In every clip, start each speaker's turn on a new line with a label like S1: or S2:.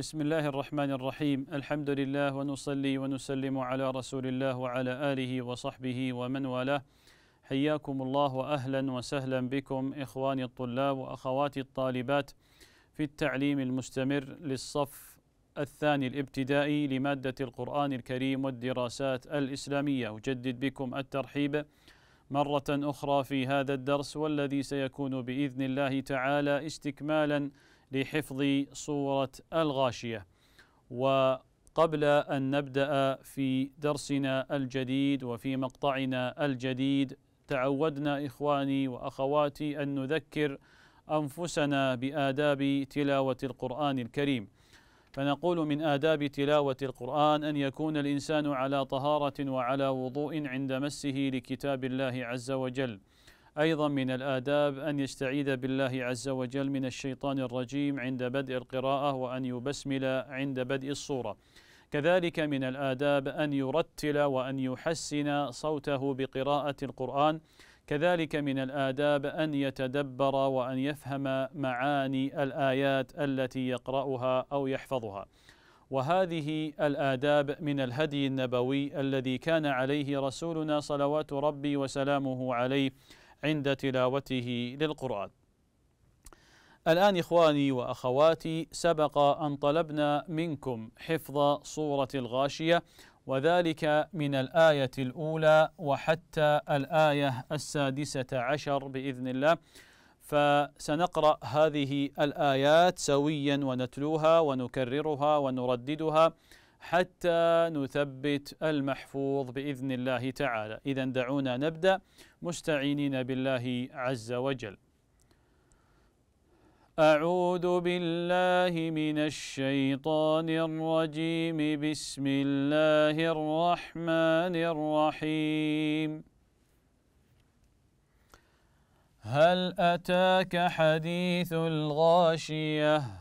S1: بسم الله الرحمن الرحيم الحمد لله ونصلي ونسلم على رسول الله وعلى آله وصحبه ومن والاه حياكم الله وأهلا وسهلا بكم إخواني الطلاب وأخواتي الطالبات في التعليم المستمر للصف الثاني الابتدائي لمادة القرآن الكريم والدراسات الإسلامية أجدد بكم الترحيب مرة أخرى في هذا الدرس والذي سيكون بإذن الله تعالى استكمالا لحفظ صورة الغاشية وقبل أن نبدأ في درسنا الجديد وفي مقطعنا الجديد تعودنا إخواني وأخواتي أن نذكر أنفسنا بآداب تلاوة القرآن الكريم فنقول من آداب تلاوة القرآن أن يكون الإنسان على طهارة وعلى وضوء عند مسه لكتاب الله عز وجل أيضا من الآداب أن يستعيذ بالله عز وجل من الشيطان الرجيم عند بدء القراءة وأن يبسمل عند بدء الصورة كذلك من الآداب أن يرتل وأن يحسن صوته بقراءة القرآن كذلك من الآداب أن يتدبر وأن يفهم معاني الآيات التي يقرأها أو يحفظها وهذه الآداب من الهدي النبوي الذي كان عليه رسولنا صلوات ربي وسلامه عليه عند تلاوته للقرآن الآن إخواني وأخواتي سبق أن طلبنا منكم حفظ صورة الغاشية وذلك من الآية الأولى وحتى الآية السادسة عشر بإذن الله فسنقرأ هذه الآيات سويا ونتلوها ونكررها ونرددها حتى نثبت المحفوظ باذن الله تعالى اذا دعونا نبدا مستعينين بالله عز وجل أعوذ بالله من الشيطان الرجيم بسم الله الرحمن الرحيم هل أتاك حديث الغاشية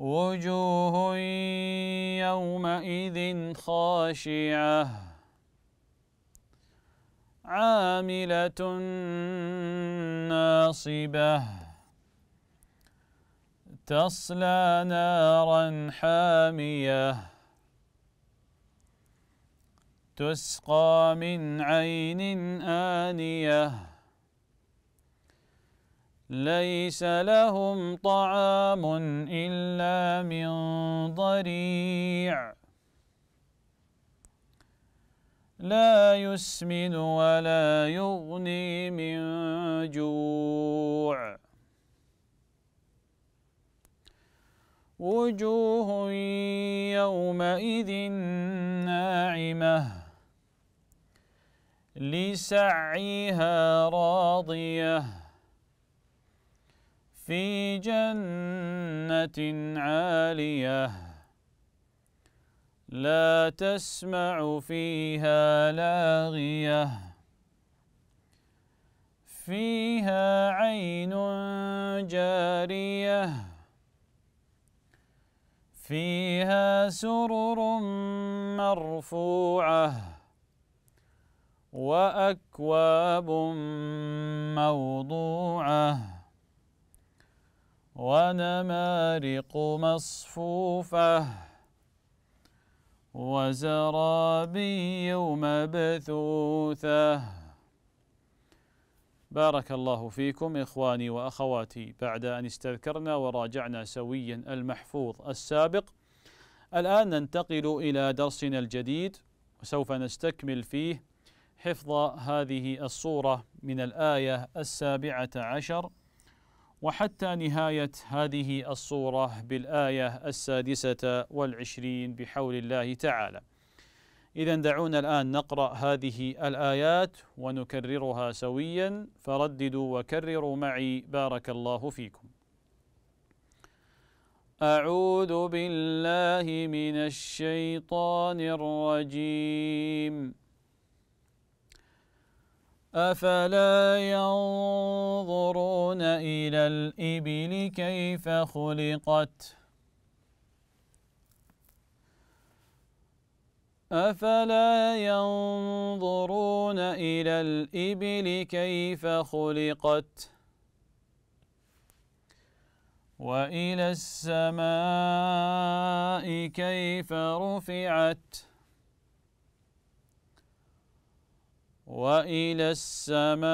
S1: وجوه يومئذ خاشعة عاملة ناصبة تصلى نارا حامية تسقى من عين آنيه ليس لهم طعام إلا من ضريع لا يسمن ولا يغني من جوع وجوه يومئذ ناعمه لسعيها راضيه في جنة عالية لا تسمع فيها لاغية فيها عين جارية فيها سرر مرفوعة وأكواب موضوعة ونمارق مصفوفة وزرابي مبثوثة بارك الله فيكم إخواني وأخواتي بعد أن استذكرنا وراجعنا سويا المحفوظ السابق الآن ننتقل إلى درسنا الجديد وسوف نستكمل فيه حفظ هذه الصورة من الآية السابعة عشر وحتى نهاية هذه الصورة بالآية السادسة والعشرين بحول الله تعالى إذا دعونا الآن نقرأ هذه الآيات ونكررها سويا فرددوا وكرروا معي بارك الله فيكم أعوذ بالله من الشيطان الرجيم أفلا ينظرون إلى الإبل كيف خلقت أفلا ينظرون إلى الإبل كيف خلقت وإلى السماء كيف رفعت وإلى السماء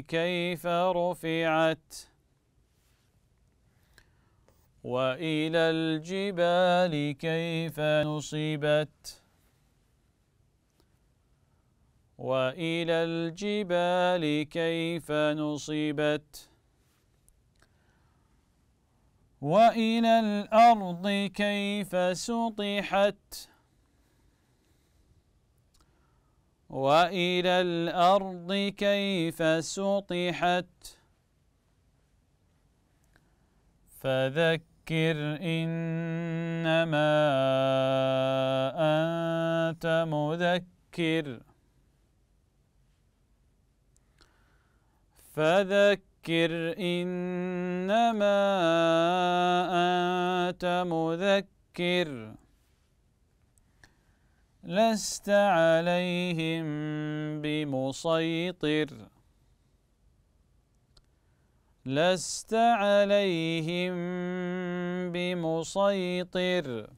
S1: كيف رفعت وإلى الجبال كيف نصبت وإلى الجبال كيف نصبت وإلى الأرض كيف سطحت وإلى الأرض كيف سطحت فذكر إنما أنت مذكر فذكر إنما أنت مذكر لست عليهم بمسيطر لست عليهم بمسيطر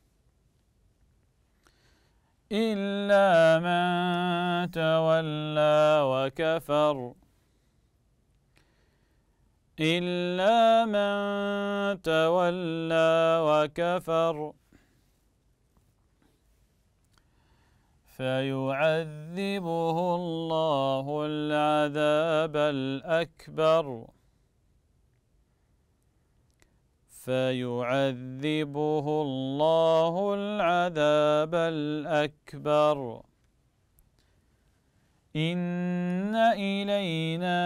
S1: إلا من تولى وكفر إلا من تولى وكفر فيعذبه الله العذاب الأكبر فيعذبه الله العذاب الأكبر إن إلينا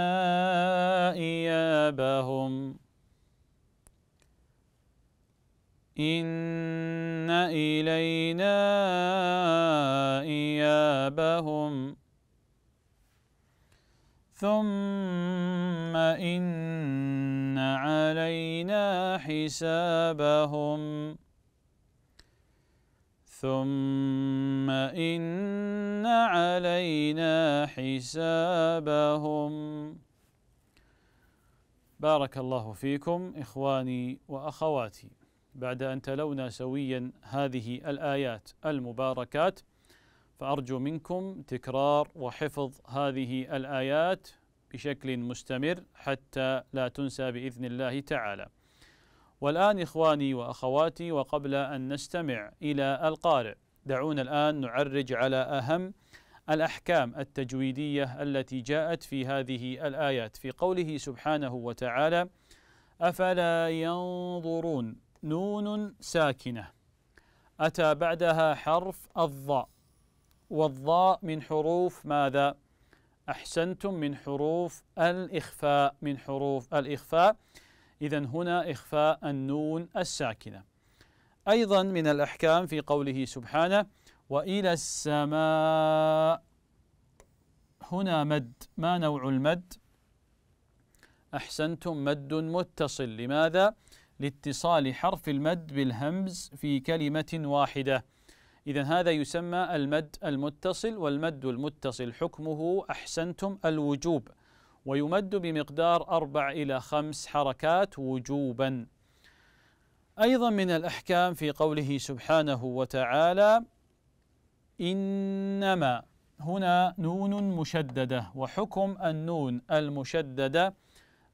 S1: إيابهم إن إلينا إيابهم ثم إن علينا حسابهم ثم إن علينا حسابهم بارك الله فيكم إخواني وأخواتي بعد أن تلونا سويا هذه الآيات المباركات فأرجو منكم تكرار وحفظ هذه الآيات بشكل مستمر حتى لا تنسى بإذن الله تعالى. والآن إخواني وأخواتي وقبل أن نستمع إلى القارئ دعونا الآن نعرج على أهم الأحكام التجويدية التي جاءت في هذه الآيات في قوله سبحانه وتعالى: أفلا ينظرون نون ساكنة أتى بعدها حرف الضاء والضاء من حروف ماذا؟ أحسنتم من حروف الإخفاء من حروف الإخفاء إذا هنا إخفاء النون الساكنة أيضا من الأحكام في قوله سبحانه وإلى السماء هنا مد ما نوع المد؟ أحسنتم مد متصل لماذا؟ لاتصال حرف المد بالهمز في كلمة واحدة إذا هذا يسمى المد المتصل والمد المتصل حكمه أحسنتم الوجوب ويمد بمقدار أربع إلى خمس حركات وجوبا أيضا من الأحكام في قوله سبحانه وتعالى إنما هنا نون مشددة وحكم النون المشددة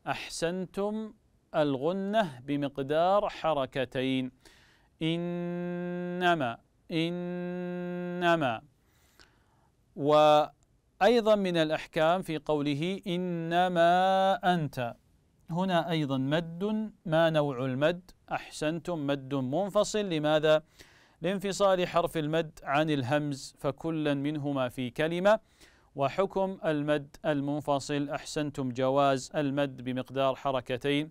S1: أحسنتم الغنة بمقدار حركتين إنما إنما وأيضا من الأحكام في قوله إنما أنت هنا أيضا مد ما نوع المد أحسنتم مد منفصل لماذا؟ لانفصال حرف المد عن الهمز فكلا منهما في كلمة وحكم المد المنفصل أحسنتم جواز المد بمقدار حركتين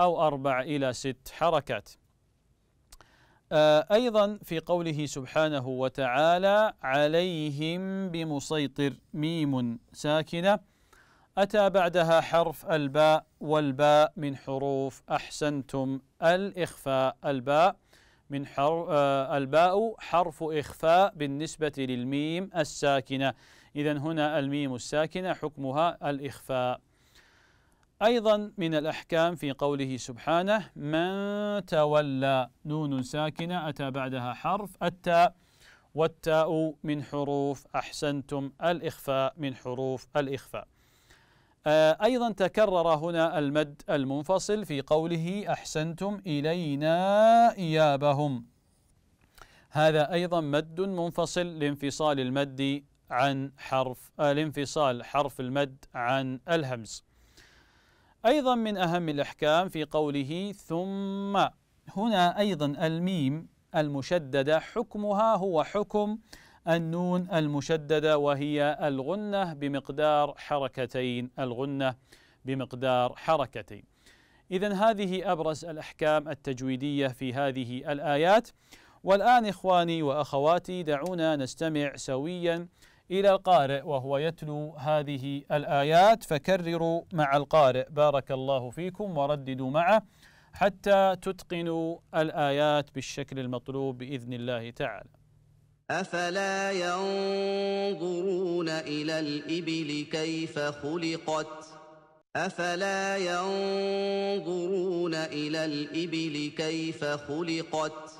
S1: أو أربع إلى ست حركات آه، أيضا في قوله سبحانه وتعالى عليهم بمسيطر ميم ساكنة أتى بعدها حرف الباء والباء من حروف أحسنتم الإخفاء الباء من حر آه، الباء حرف إخفاء بالنسبة للميم الساكنة إذا هنا الميم الساكنة حكمها الإخفاء أيضا من الأحكام في قوله سبحانه من تولى نون ساكنة أتى بعدها حرف التاء والتاء من حروف أحسنتم الإخفاء من حروف الإخفاء آه، أيضا تكرر هنا المد المنفصل في قوله أحسنتم إلينا إيابهم هذا أيضا مد منفصل لانفصال المد عن حرف الانفصال آه، حرف المد عن الهمز أيضا من أهم الأحكام في قوله ثم هنا أيضا الميم المشددة حكمها هو حكم النون المشددة وهي الغنة بمقدار حركتين الغنة بمقدار حركتين إذا هذه أبرز الأحكام التجويدية في هذه الآيات والآن إخواني وأخواتي دعونا نستمع سويا إلى القارئ وهو يتلو هذه الآيات فكرروا مع القارئ بارك الله فيكم ورددوا معه حتى تتقنوا الآيات بالشكل المطلوب بإذن
S2: الله تعالى أفلا ينظرون إلى الإبل كيف خلقت أفلا ينظرون إلى الإبل كيف خلقت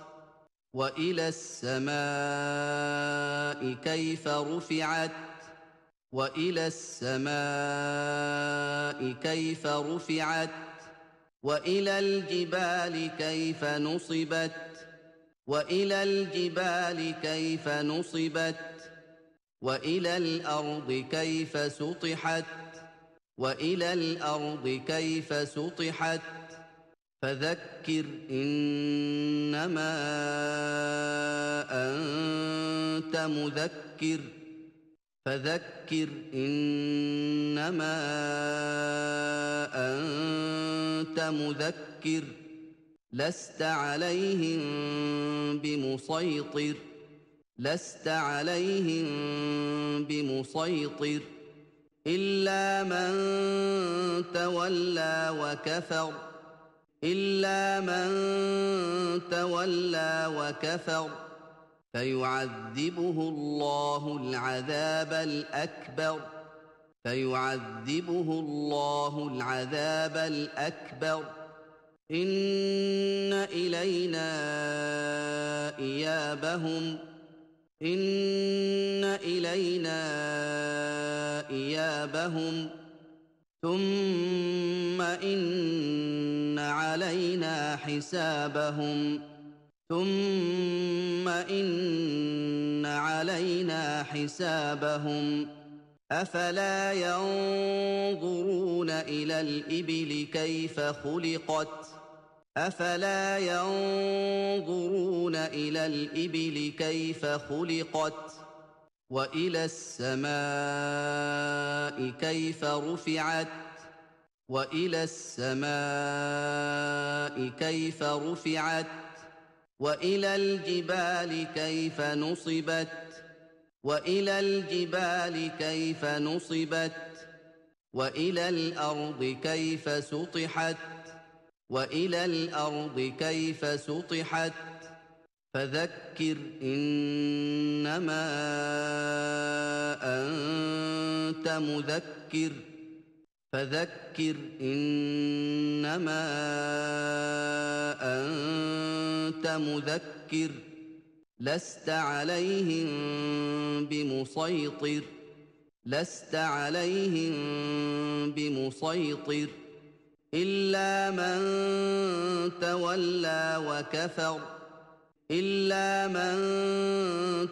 S2: والى السماء كيف رفعت والى السماء كيف رفعت والى الجبال كيف نصبت والى الجبال كيف نصبت والى الارض كيف سطحت والى الارض كيف سطحت فذكر انما انت مذكر فذكر انما انت مذكر لست عليهم بمسيطر لست عليهم بمسيطر الا من تولى وكفر الا من تولى وكفر فيعذبه الله العذاب الاكبر فيعذبه الله العذاب الاكبر ان الينا ايابهم ان الينا ايابهم ثم ان علينا حسابهم ثم ان علينا حسابهم افلا ينظرون الى الابل كيف خلقت افلا ينظرون الى الابل كيف خلقت والى السماء كيف رفعت والى السماء كيف رفعت والى الجبال كيف نصبت والى الجبال كيف نصبت والى الارض كيف سطحت والى الارض كيف سطحت فذكر انما انت مذكر فذكر انما انت مذكر لست عليهم بمسيطر لست عليهم بمسيطر الا من تولى وكفر الا من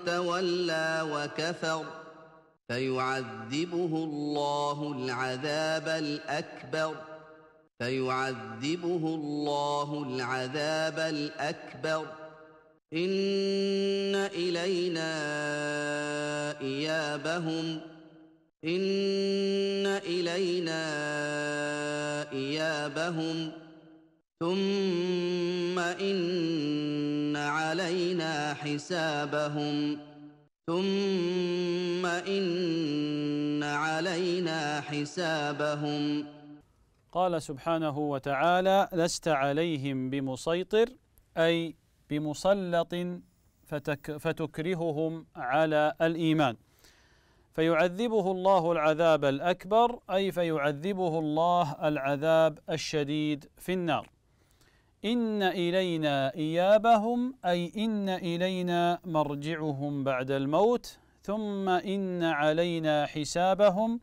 S2: تولى وكفر فيعذبه الله العذاب الاكبر فيعذبه الله العذاب الاكبر ان الينا ايابهم ان الينا ايابهم ثم ان علينا حسابهم ثم إن علينا حسابهم قال سبحانه وتعالى
S1: لست عليهم بمسيطر أي بمسلط فتك فتكرههم على الإيمان فيعذبه الله العذاب الأكبر أي فيعذبه الله العذاب الشديد في النار إن إلينا إيابهم أي إن إلينا مرجعهم بعد الموت ثم إن علينا حسابهم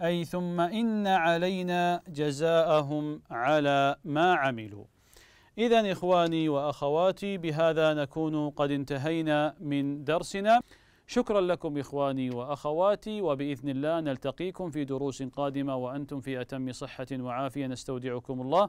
S1: أي ثم إن علينا جزاءهم على ما عملوا إذا إخواني وأخواتي بهذا نكون قد انتهينا من درسنا شكرا لكم إخواني وأخواتي وبإذن الله نلتقيكم في دروس قادمة وأنتم في أتم صحة وعافية نستودعكم الله